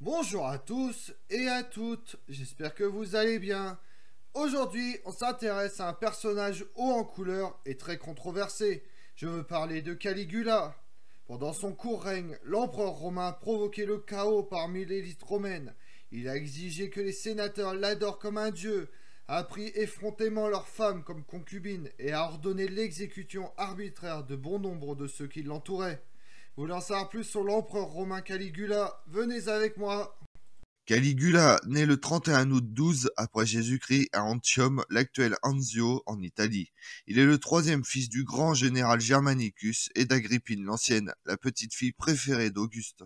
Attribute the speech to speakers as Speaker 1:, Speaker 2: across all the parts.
Speaker 1: Bonjour à tous et à toutes, j'espère que vous allez bien. Aujourd'hui, on s'intéresse à un personnage haut en couleur et très controversé. Je veux parler de Caligula. Pendant son court règne, l'empereur romain provoquait le chaos parmi l'élite romaine. Il a exigé que les sénateurs l'adorent comme un dieu, a pris effrontément leurs femmes comme concubines et a ordonné l'exécution arbitraire de bon nombre de ceux qui l'entouraient. Vous savoir plus sur l'empereur romain Caligula Venez avec moi Caligula naît le 31 août 12 après Jésus-Christ à Antium, l'actuel Anzio, en Italie. Il est le troisième fils du grand général Germanicus et d'Agrippine l'Ancienne, la petite fille préférée d'Auguste.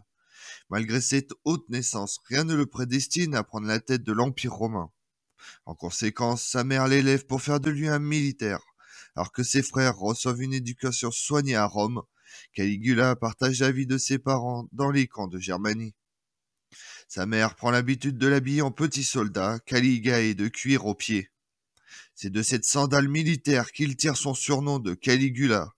Speaker 1: Malgré cette haute naissance, rien ne le prédestine à prendre la tête de l'Empire romain. En conséquence, sa mère l'élève pour faire de lui un militaire. Alors que ses frères reçoivent une éducation soignée à Rome, Caligula partage la vie de ses parents dans les camps de Germanie. Sa mère prend l'habitude de l'habiller en petit soldat, caliga et de cuir aux pieds. C'est de cette sandale militaire qu'il tire son surnom de Caligula.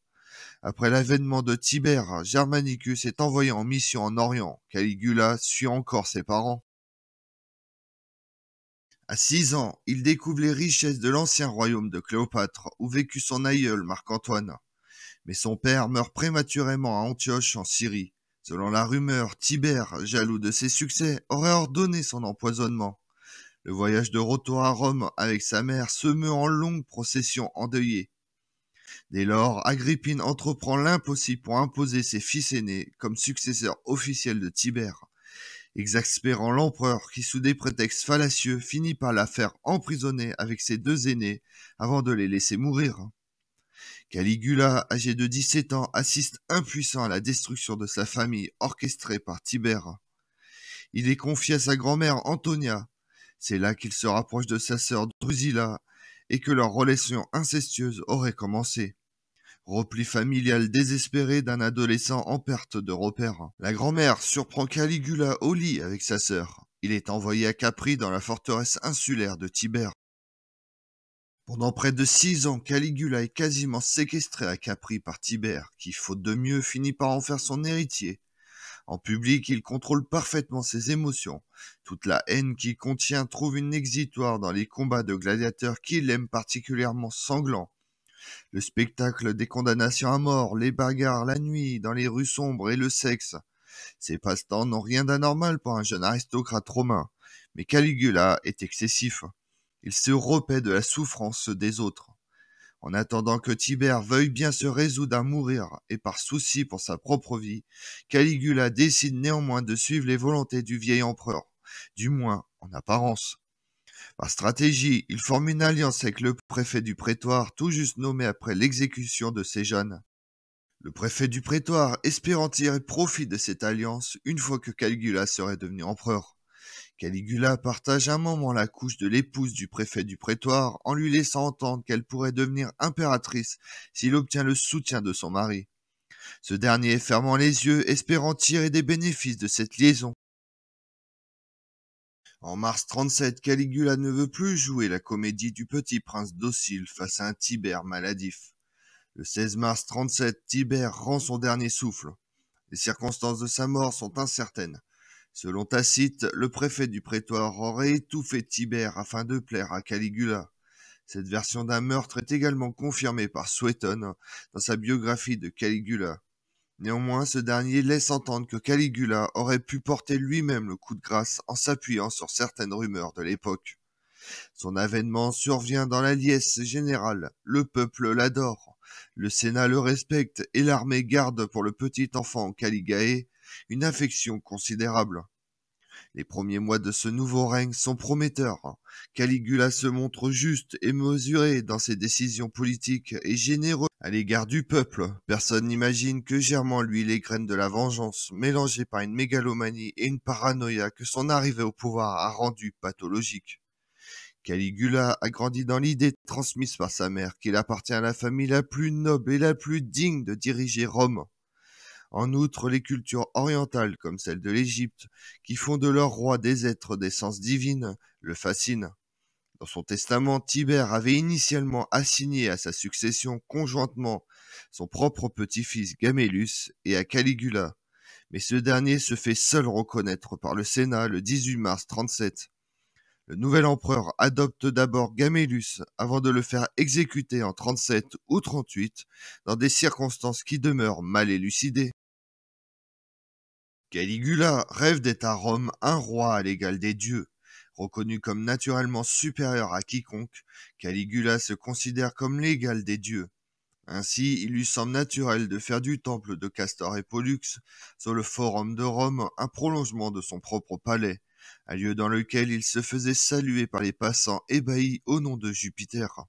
Speaker 1: Après l'avènement de Tibère, Germanicus est envoyé en mission en Orient. Caligula suit encore ses parents. À six ans, il découvre les richesses de l'ancien royaume de Cléopâtre, où vécut son aïeul Marc-Antoine mais son père meurt prématurément à Antioche en Syrie. Selon la rumeur, Tibère, jaloux de ses succès, aurait ordonné son empoisonnement. Le voyage de retour à Rome avec sa mère se meut en longue procession endeuillée. Dès lors, Agrippine entreprend l'impossible pour imposer ses fils aînés comme successeurs officiels de Tibère, exaspérant l'empereur qui, sous des prétextes fallacieux, finit par la faire emprisonner avec ses deux aînés avant de les laisser mourir. Caligula, âgé de 17 ans, assiste impuissant à la destruction de sa famille orchestrée par Tibère. Il est confié à sa grand-mère Antonia. C'est là qu'il se rapproche de sa sœur Drusilla et que leur relation incestueuse aurait commencé. Repli familial désespéré d'un adolescent en perte de repères. La grand-mère surprend Caligula au lit avec sa sœur. Il est envoyé à Capri dans la forteresse insulaire de Tibère. Pendant près de six ans, Caligula est quasiment séquestré à Capri par Tibère, qui, faute de mieux, finit par en faire son héritier. En public, il contrôle parfaitement ses émotions. Toute la haine qu'il contient trouve une exitoire dans les combats de gladiateurs qu'il aime particulièrement sanglants. Le spectacle des condamnations à mort, les bagarres la nuit, dans les rues sombres et le sexe. Ces passe-temps n'ont rien d'anormal pour un jeune aristocrate romain, mais Caligula est excessif. Il se repait de la souffrance des autres. En attendant que Tibère veuille bien se résoudre à mourir, et par souci pour sa propre vie, Caligula décide néanmoins de suivre les volontés du vieil empereur, du moins en apparence. Par stratégie, il forme une alliance avec le préfet du prétoire, tout juste nommé après l'exécution de jeunes. Le préfet du prétoire espérant tirer profit de cette alliance une fois que Caligula serait devenu empereur. Caligula partage un moment la couche de l'épouse du préfet du prétoire en lui laissant entendre qu'elle pourrait devenir impératrice s'il obtient le soutien de son mari. Ce dernier fermant les yeux, espérant tirer des bénéfices de cette liaison. En mars 37, Caligula ne veut plus jouer la comédie du petit prince docile face à un Tibère maladif. Le 16 mars 37, Tibère rend son dernier souffle. Les circonstances de sa mort sont incertaines. Selon Tacite, le préfet du prétoire aurait étouffé Tibère afin de plaire à Caligula. Cette version d'un meurtre est également confirmée par Sueton dans sa biographie de Caligula. Néanmoins, ce dernier laisse entendre que Caligula aurait pu porter lui-même le coup de grâce en s'appuyant sur certaines rumeurs de l'époque. Son avènement survient dans la liesse générale, le peuple l'adore, le Sénat le respecte et l'armée garde pour le petit enfant Caligae une affection considérable. Les premiers mois de ce nouveau règne sont prometteurs. Caligula se montre juste et mesuré dans ses décisions politiques et généreux à l'égard du peuple. Personne n'imagine que germant lui les graines de la vengeance, mélangées par une mégalomanie et une paranoïa que son arrivée au pouvoir a rendu pathologique. Caligula a grandi dans l'idée transmise par sa mère qu'il appartient à la famille la plus noble et la plus digne de diriger Rome. En outre, les cultures orientales, comme celle de l'Égypte, qui font de leurs roi des êtres d'essence divine, le fascinent. Dans son testament, Tibère avait initialement assigné à sa succession conjointement son propre petit-fils Gamélus et à Caligula, mais ce dernier se fait seul reconnaître par le Sénat le 18 mars 37. Le nouvel empereur adopte d'abord Gamélus avant de le faire exécuter en 37 ou 38 dans des circonstances qui demeurent mal élucidées. Caligula rêve d'être à Rome un roi à l'égal des dieux. Reconnu comme naturellement supérieur à quiconque, Caligula se considère comme l'égal des dieux. Ainsi, il lui semble naturel de faire du temple de Castor et Pollux, sur le forum de Rome, un prolongement de son propre palais, un lieu dans lequel il se faisait saluer par les passants ébahis au nom de Jupiter.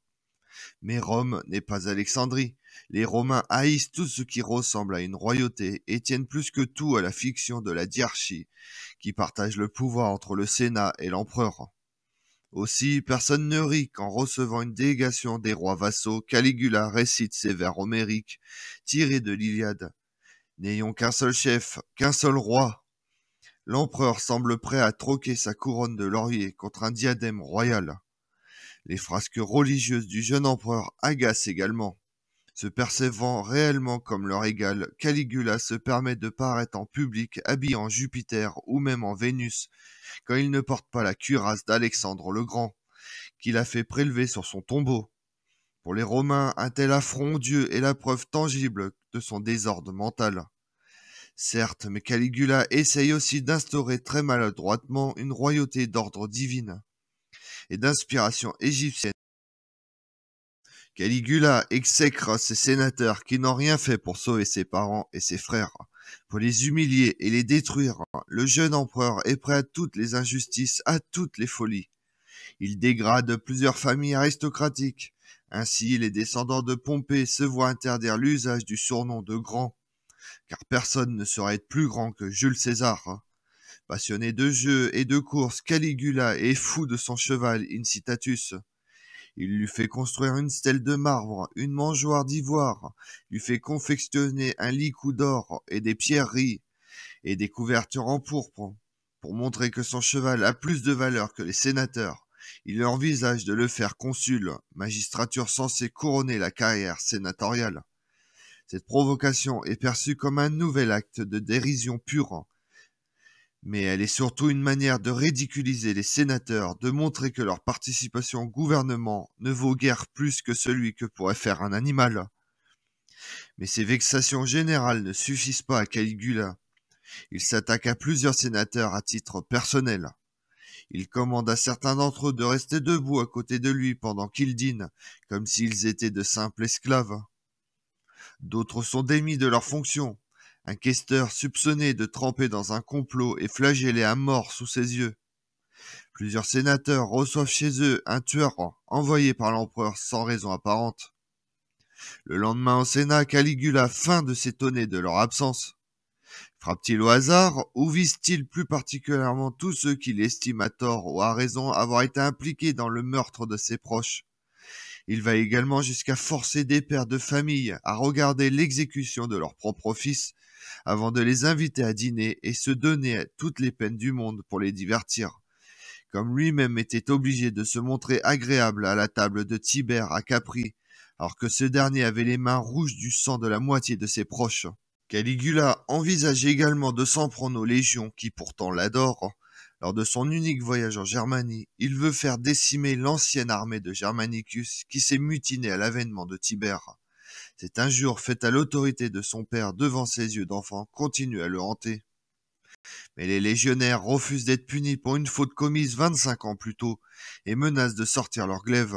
Speaker 1: Mais Rome n'est pas Alexandrie. Les Romains haïssent tout ce qui ressemble à une royauté et tiennent plus que tout à la fiction de la diarchie, qui partage le pouvoir entre le Sénat et l'empereur. Aussi, personne ne rit qu'en recevant une délégation des rois vassaux, Caligula récite ses vers homériques tirés de l'Iliade. N'ayons qu'un seul chef, qu'un seul roi. L'empereur semble prêt à troquer sa couronne de laurier contre un diadème royal. Les frasques religieuses du jeune empereur agacent également. Se percevant réellement comme leur égal, Caligula se permet de paraître en public habillé en Jupiter ou même en Vénus, quand il ne porte pas la cuirasse d'Alexandre le Grand, qu'il a fait prélever sur son tombeau. Pour les Romains, un tel affront Dieu est la preuve tangible de son désordre mental. Certes, mais Caligula essaye aussi d'instaurer très maladroitement une royauté d'ordre divine et d'inspiration égyptienne. Caligula exècre ses sénateurs qui n'ont rien fait pour sauver ses parents et ses frères. Pour les humilier et les détruire, le jeune empereur est prêt à toutes les injustices, à toutes les folies. Il dégrade plusieurs familles aristocratiques. Ainsi, les descendants de Pompée se voient interdire l'usage du surnom de grand, car personne ne saurait être plus grand que Jules César. Passionné de jeux et de courses, Caligula est fou de son cheval Incitatus. Il lui fait construire une stèle de marbre, une mangeoire d'ivoire, lui fait confectionner un licou d'or et des pierreries et des couvertures en pourpre pour montrer que son cheval a plus de valeur que les sénateurs. Il envisage de le faire consul, magistrature censée couronner la carrière sénatoriale. Cette provocation est perçue comme un nouvel acte de dérision pure mais elle est surtout une manière de ridiculiser les sénateurs, de montrer que leur participation au gouvernement ne vaut guère plus que celui que pourrait faire un animal. Mais ces vexations générales ne suffisent pas à Caligula. Il s'attaque à plusieurs sénateurs à titre personnel. Il commande à certains d'entre eux de rester debout à côté de lui pendant qu'il dîne, comme s'ils étaient de simples esclaves. D'autres sont démis de leurs fonctions, un questeur soupçonné de tremper dans un complot et flagellé à mort sous ses yeux. Plusieurs sénateurs reçoivent chez eux un tueur envoyé par l'empereur sans raison apparente. Le lendemain au Sénat, Caligula feint de s'étonner de leur absence. Frappe-t-il au hasard ou vise-t-il plus particulièrement tous ceux qu'il estime à tort ou à raison avoir été impliqués dans le meurtre de ses proches Il va également jusqu'à forcer des pères de famille à regarder l'exécution de leur propre fils avant de les inviter à dîner et se donner toutes les peines du monde pour les divertir. Comme lui-même était obligé de se montrer agréable à la table de Tibère à Capri, alors que ce dernier avait les mains rouges du sang de la moitié de ses proches. Caligula envisage également de s'en prendre aux légions qui pourtant l'adorent. Lors de son unique voyage en Germanie, il veut faire décimer l'ancienne armée de Germanicus qui s'est mutinée à l'avènement de Tibère. Cette injure faite à l'autorité de son père devant ses yeux d'enfant continue à le hanter. Mais les légionnaires refusent d'être punis pour une faute commise 25 ans plus tôt et menacent de sortir leur glaive.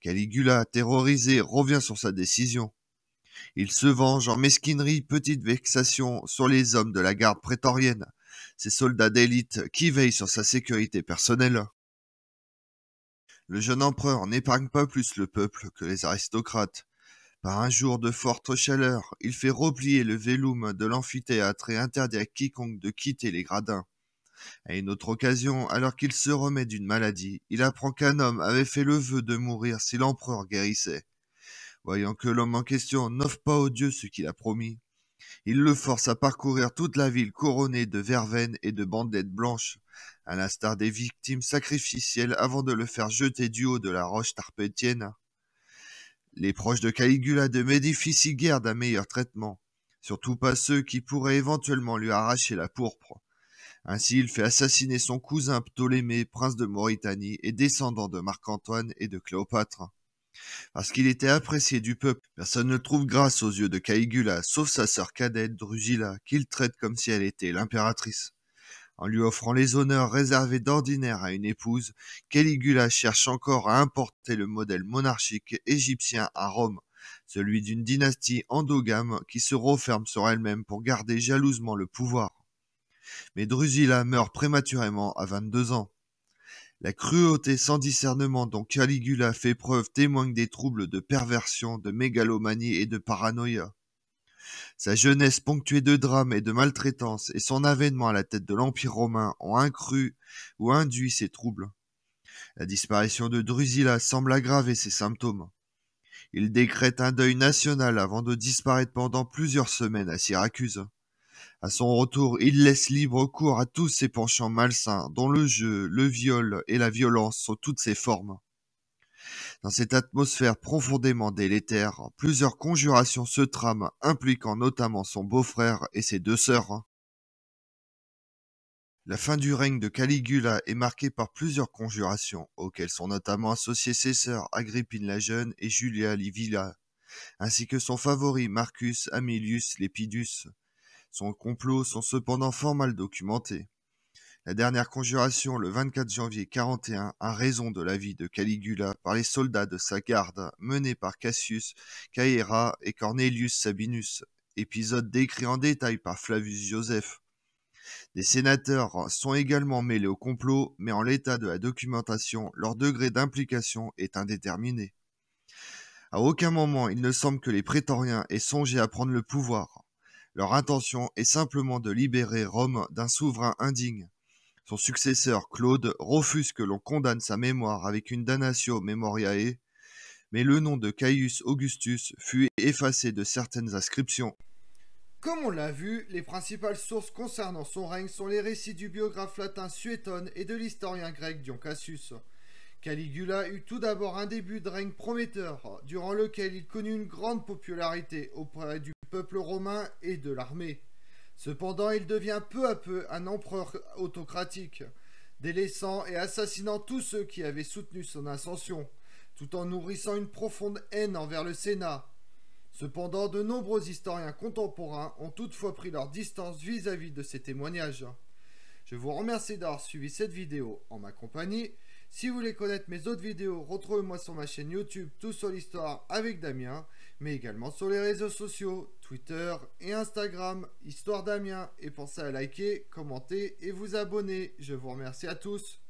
Speaker 1: Caligula, terrorisé, revient sur sa décision. Il se venge en mesquinerie, petite vexation sur les hommes de la garde prétorienne, ces soldats d'élite qui veillent sur sa sécurité personnelle. Le jeune empereur n'épargne pas plus le peuple que les aristocrates. Par un jour de forte chaleur, il fait replier le vélum de l'amphithéâtre et interdit à quiconque de quitter les gradins. À une autre occasion, alors qu'il se remet d'une maladie, il apprend qu'un homme avait fait le vœu de mourir si l'empereur guérissait. Voyant que l'homme en question n'offre pas aux dieu ce qu'il a promis, il le force à parcourir toute la ville couronnée de verveines et de bandettes blanches, à l'instar des victimes sacrificielles avant de le faire jeter du haut de la roche tarpétienne les proches de Caligula de Médifice y guère d'un meilleur traitement, surtout pas ceux qui pourraient éventuellement lui arracher la pourpre. Ainsi, il fait assassiner son cousin Ptolémée, prince de Mauritanie et descendant de Marc-Antoine et de Cléopâtre. Parce qu'il était apprécié du peuple, personne ne le trouve grâce aux yeux de Caligula, sauf sa sœur cadette Drusilla, qu'il traite comme si elle était l'impératrice. En lui offrant les honneurs réservés d'ordinaire à une épouse, Caligula cherche encore à importer le modèle monarchique égyptien à Rome, celui d'une dynastie endogame qui se referme sur elle-même pour garder jalousement le pouvoir. Mais Drusilla meurt prématurément à 22 ans. La cruauté sans discernement dont Caligula fait preuve témoigne des troubles de perversion, de mégalomanie et de paranoïa. Sa jeunesse ponctuée de drames et de maltraitances et son avènement à la tête de l'Empire romain ont incru ou induit ses troubles. La disparition de Drusilla semble aggraver ses symptômes. Il décrète un deuil national avant de disparaître pendant plusieurs semaines à Syracuse. À son retour, il laisse libre cours à tous ses penchants malsains, dont le jeu, le viol et la violence sont toutes ses formes. Dans cette atmosphère profondément délétère, plusieurs conjurations se trament, impliquant notamment son beau-frère et ses deux sœurs. La fin du règne de Caligula est marquée par plusieurs conjurations, auxquelles sont notamment associées ses sœurs Agrippine la Jeune et Julia Livilla, ainsi que son favori Marcus Amilius Lepidus. Son complot sont cependant fort mal documentés. La dernière conjuration, le 24 janvier 41, à raison de la vie de Caligula par les soldats de sa garde, menés par Cassius, Caïra et Cornelius Sabinus, épisode décrit en détail par Flavius Joseph. Des sénateurs sont également mêlés au complot, mais en l'état de la documentation, leur degré d'implication est indéterminé. À aucun moment il ne semble que les prétoriens aient songé à prendre le pouvoir. Leur intention est simplement de libérer Rome d'un souverain indigne. Son successeur, Claude, refuse que l'on condamne sa mémoire avec une damnatio memoriae, mais le nom de Caius Augustus fut effacé de certaines inscriptions. Comme on l'a vu, les principales sources concernant son règne sont les récits du biographe latin Suétone et de l'historien grec Dion Cassius. Caligula eut tout d'abord un début de règne prometteur, durant lequel il connut une grande popularité auprès du peuple romain et de l'armée. Cependant, il devient peu à peu un empereur autocratique, délaissant et assassinant tous ceux qui avaient soutenu son ascension, tout en nourrissant une profonde haine envers le Sénat. Cependant, de nombreux historiens contemporains ont toutefois pris leur distance vis-à-vis de ces témoignages. Je vous remercie d'avoir suivi cette vidéo en ma compagnie. Si vous voulez connaître mes autres vidéos, retrouvez-moi sur ma chaîne YouTube Tout sur l'histoire avec Damien mais également sur les réseaux sociaux, Twitter et Instagram, Histoire d'Amiens, et pensez à liker, commenter et vous abonner. Je vous remercie à tous.